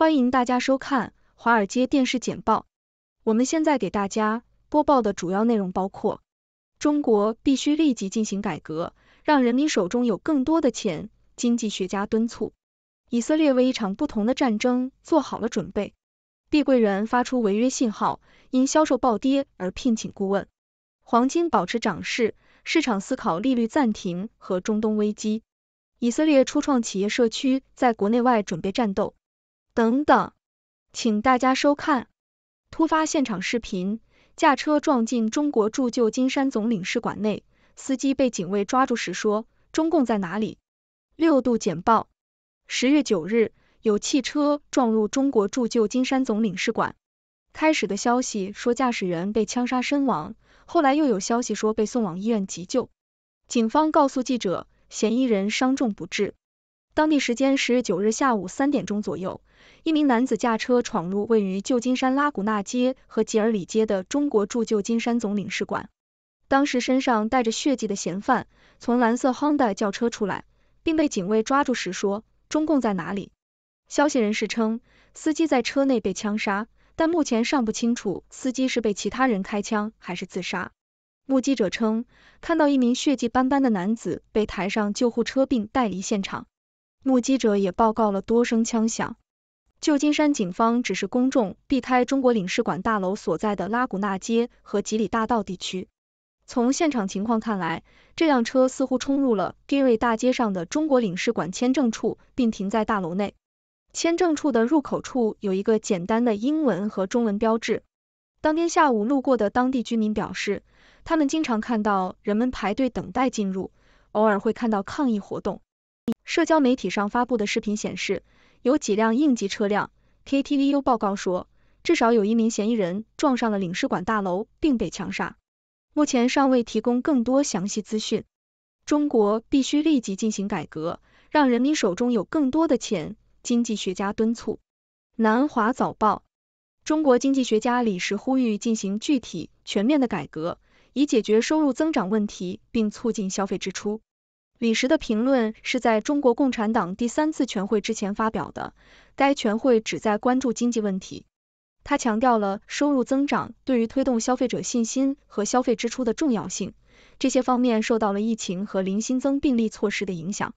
欢迎大家收看《华尔街电视简报》。我们现在给大家播报的主要内容包括：中国必须立即进行改革，让人民手中有更多的钱。经济学家敦促以色列为一场不同的战争做好了准备。碧桂园发出违约信号，因销售暴跌而聘请顾问。黄金保持涨势，市场思考利率暂停和中东危机。以色列初创企业社区在国内外准备战斗。等等，请大家收看突发现场视频：驾车撞进中国驻旧金山总领事馆内，司机被警卫抓住时说：“中共在哪里？”六度简报：十月九日，有汽车撞入中国驻旧金山总领事馆。开始的消息说驾驶员被枪杀身亡，后来又有消息说被送往医院急救。警方告诉记者，嫌疑人伤重不治。当地时间十月九日下午三点钟左右，一名男子驾车闯入位于旧金山拉古纳街和吉尔里街的中国驻旧金山总领事馆。当时身上带着血迹的嫌犯从蓝色 Honda 轿车出来，并被警卫抓住时说：“中共在哪里？”消息人士称，司机在车内被枪杀，但目前尚不清楚司机是被其他人开枪还是自杀。目击者称，看到一名血迹斑斑的男子被抬上救护车并带离现场。目击者也报告了多声枪响。旧金山警方指示公众避开中国领事馆大楼所在的拉古纳街和吉里大道地区。从现场情况看来，这辆车似乎冲入了 Gary 大街上的中国领事馆签证处，并停在大楼内。签证处的入口处有一个简单的英文和中文标志。当天下午路过的当地居民表示，他们经常看到人们排队等待进入，偶尔会看到抗议活动。社交媒体上发布的视频显示，有几辆应急车辆。KTVU 报告说，至少有一名嫌疑人撞上了领事馆大楼并被枪杀。目前尚未提供更多详细资讯。中国必须立即进行改革，让人民手中有更多的钱。经济学家敦促。南华早报，中国经济学家李石呼吁进行具体、全面的改革，以解决收入增长问题，并促进消费支出。李石的评论是在中国共产党第三次全会之前发表的。该全会旨在关注经济问题。他强调了收入增长对于推动消费者信心和消费支出的重要性。这些方面受到了疫情和零新增病例措施的影响。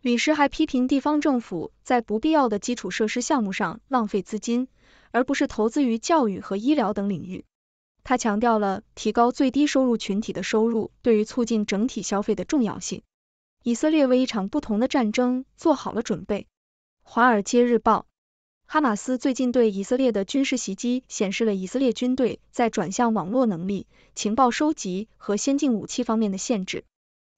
李石还批评地方政府在不必要的基础设施项目上浪费资金，而不是投资于教育和医疗等领域。他强调了提高最低收入群体的收入对于促进整体消费的重要性。以色列为一场不同的战争做好了准备。《华尔街日报》：哈马斯最近对以色列的军事袭击显示了以色列军队在转向网络能力、情报收集和先进武器方面的限制。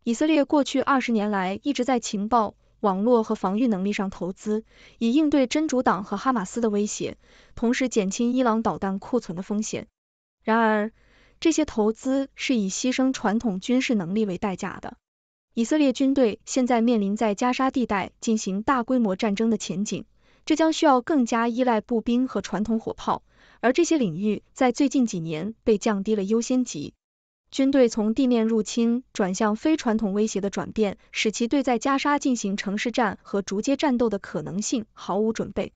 以色列过去二十年来一直在情报、网络和防御能力上投资，以应对真主党和哈马斯的威胁，同时减轻伊朗导弹库存的风险。然而，这些投资是以牺牲传统军事能力为代价的。以色列军队现在面临在加沙地带进行大规模战争的前景，这将需要更加依赖步兵和传统火炮，而这些领域在最近几年被降低了优先级。军队从地面入侵转向非传统威胁的转变，使其对在加沙进行城市战和逐街战斗的可能性毫无准备。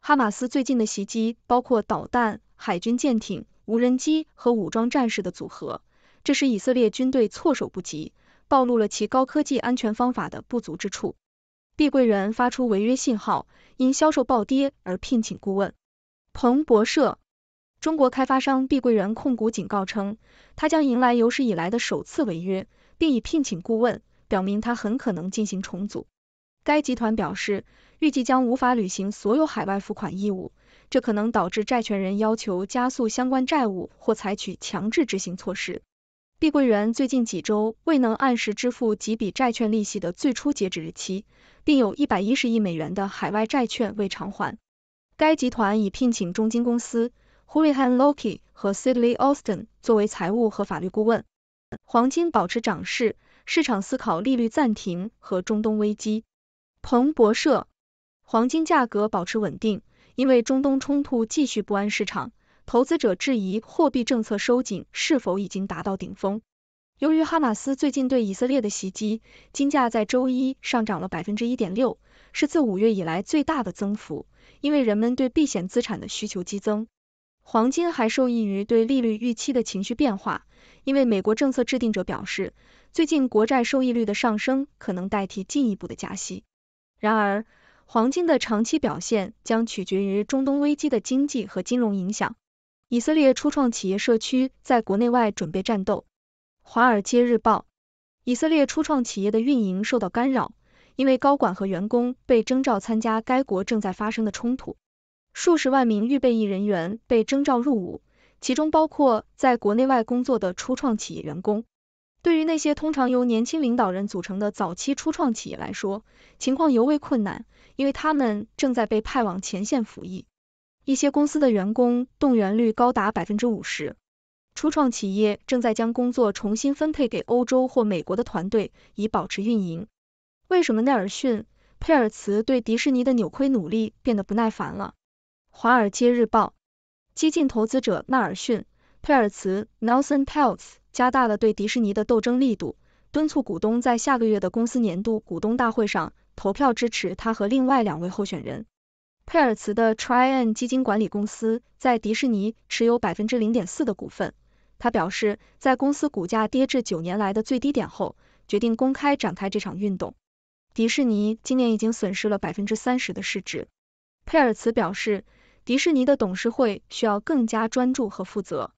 哈马斯最近的袭击包括导弹、海军舰艇、无人机和武装战士的组合，这使以色列军队措手不及。暴露了其高科技安全方法的不足之处。碧桂园发出违约信号，因销售暴跌而聘请顾问。彭博社，中国开发商碧桂园控股警告称，他将迎来有史以来的首次违约，并已聘请顾问，表明他很可能进行重组。该集团表示，预计将无法履行所有海外付款义务，这可能导致债权人要求加速相关债务或采取强制执行措施。碧桂园最近几周未能按时支付几笔债券利息的最初截止日期，并有一百一十亿美元的海外债券未偿还。该集团已聘请中金公司、h u r i h a n Lokey 和 Sidley Austin 作为财务和法律顾问。黄金保持涨势，市场思考利率暂停和中东危机。彭博社，黄金价格保持稳定，因为中东冲突继续不安市场。投资者质疑货币政策收紧是否已经达到顶峰。由于哈马斯最近对以色列的袭击，金价在周一上涨了百分之一点六，是自五月以来最大的增幅，因为人们对避险资产的需求激增。黄金还受益于对利率预期的情绪变化，因为美国政策制定者表示，最近国债收益率的上升可能代替进一步的加息。然而，黄金的长期表现将取决于中东危机的经济和金融影响。以色列初创企业社区在国内外准备战斗。华尔街日报：以色列初创企业的运营受到干扰，因为高管和员工被征召参加该国正在发生的冲突。数十万名预备役人员被征召入伍，其中包括在国内外工作的初创企业员工。对于那些通常由年轻领导人组成的早期初创企业来说，情况尤为困难，因为他们正在被派往前线服役。一些公司的员工动员率高达百分之五十。初创企业正在将工作重新分配给欧洲或美国的团队，以保持运营。为什么奈尔逊·佩尔茨对迪士尼的扭亏努力变得不耐烦了？《华尔街日报》激进投资者奈尔逊·佩尔茨 （Nelson Peltz） 加大了对迪士尼的斗争力度，敦促股东在下个月的公司年度股东大会上投票支持他和另外两位候选人。佩尔茨的 Trien 基金管理公司在迪士尼持有百分之零点四的股份。他表示，在公司股价跌至九年来的最低点后，决定公开展开这场运动。迪士尼今年已经损失了百分之三十的市值。佩尔茨表示，迪士尼的董事会需要更加专注和负责。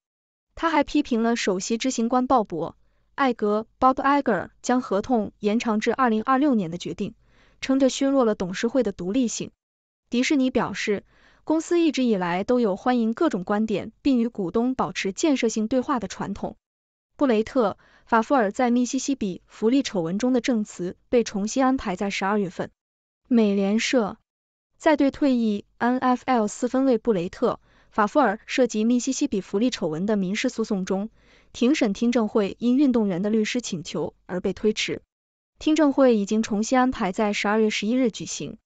他还批评了首席执行官鲍勃·艾格 （Bob Iger） 将合同延长至二零二六年的决定，称这削弱了董事会的独立性。迪士尼表示，公司一直以来都有欢迎各种观点，并与股东保持建设性对话的传统。布雷特·法夫尔在密西西比福利丑闻中的证词被重新安排在十二月份。美联社在对退役 NFL 四分卫布雷特·法夫尔涉及密西西比福利丑闻的民事诉讼中，庭审听证会因运动员的律师请求而被推迟，听证会已经重新安排在十二月十一日举行。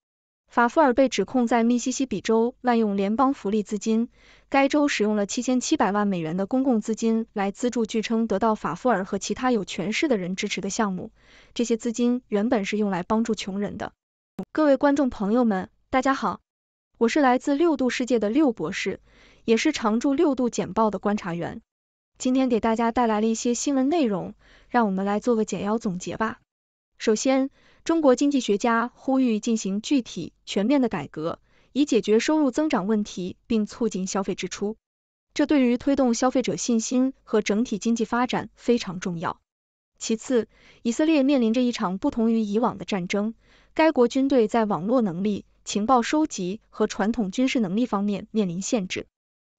法夫尔被指控在密西西比州滥用联邦福利资金，该州使用了七千七百万美元的公共资金来资助据称得到法夫尔和其他有权势的人支持的项目，这些资金原本是用来帮助穷人的。各位观众朋友们，大家好，我是来自六度世界的六博士，也是常驻六度简报的观察员，今天给大家带来了一些新闻内容，让我们来做个简要总结吧。首先，中国经济学家呼吁进行具体全面的改革，以解决收入增长问题并促进消费支出。这对于推动消费者信心和整体经济发展非常重要。其次，以色列面临着一场不同于以往的战争，该国军队在网络能力、情报收集和传统军事能力方面面临限制，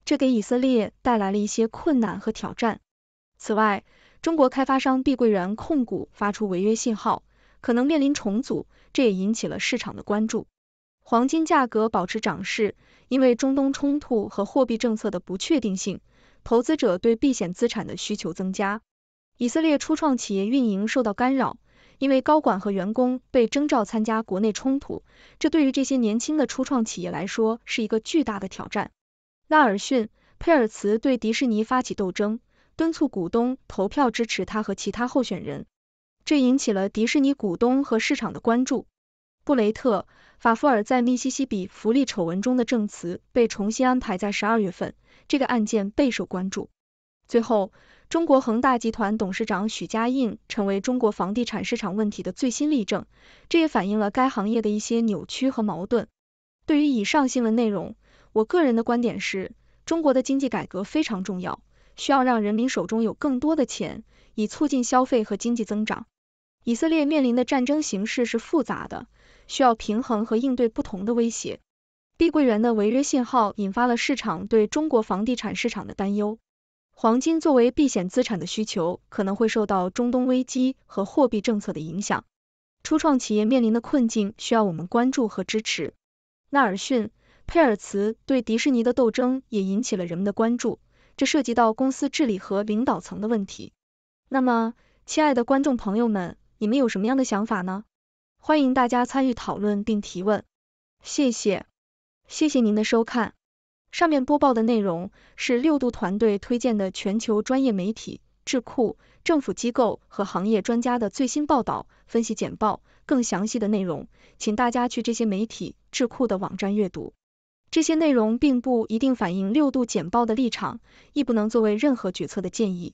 这给以色列带来了一些困难和挑战。此外，中国开发商碧桂园控股发出违约信号。可能面临重组，这也引起了市场的关注。黄金价格保持涨势，因为中东冲突和货币政策的不确定性，投资者对避险资产的需求增加。以色列初创企业运营受到干扰，因为高管和员工被征召参加国内冲突，这对于这些年轻的初创企业来说是一个巨大的挑战。纳尔逊·佩尔茨对迪士尼发起斗争，敦促股东投票支持他和其他候选人。这引起了迪士尼股东和市场的关注。布雷特·法夫尔在密西西比福利丑闻中的证词被重新安排在十二月份，这个案件备受关注。最后，中国恒大集团董事长许家印成为中国房地产市场问题的最新例证，这也反映了该行业的一些扭曲和矛盾。对于以上新闻内容，我个人的观点是，中国的经济改革非常重要，需要让人民手中有更多的钱。以促进消费和经济增长。以色列面临的战争形势是复杂的，需要平衡和应对不同的威胁。碧桂园的违约信号引发了市场对中国房地产市场的担忧。黄金作为避险资产的需求可能会受到中东危机和货币政策的影响。初创企业面临的困境需要我们关注和支持。纳尔逊·佩尔茨对迪士尼的斗争也引起了人们的关注，这涉及到公司治理和领导层的问题。那么，亲爱的观众朋友们，你们有什么样的想法呢？欢迎大家参与讨论并提问，谢谢，谢谢您的收看。上面播报的内容是六度团队推荐的全球专业媒体、智库、政府机构和行业专家的最新报道、分析简报。更详细的内容，请大家去这些媒体、智库的网站阅读。这些内容并不一定反映六度简报的立场，亦不能作为任何决策的建议。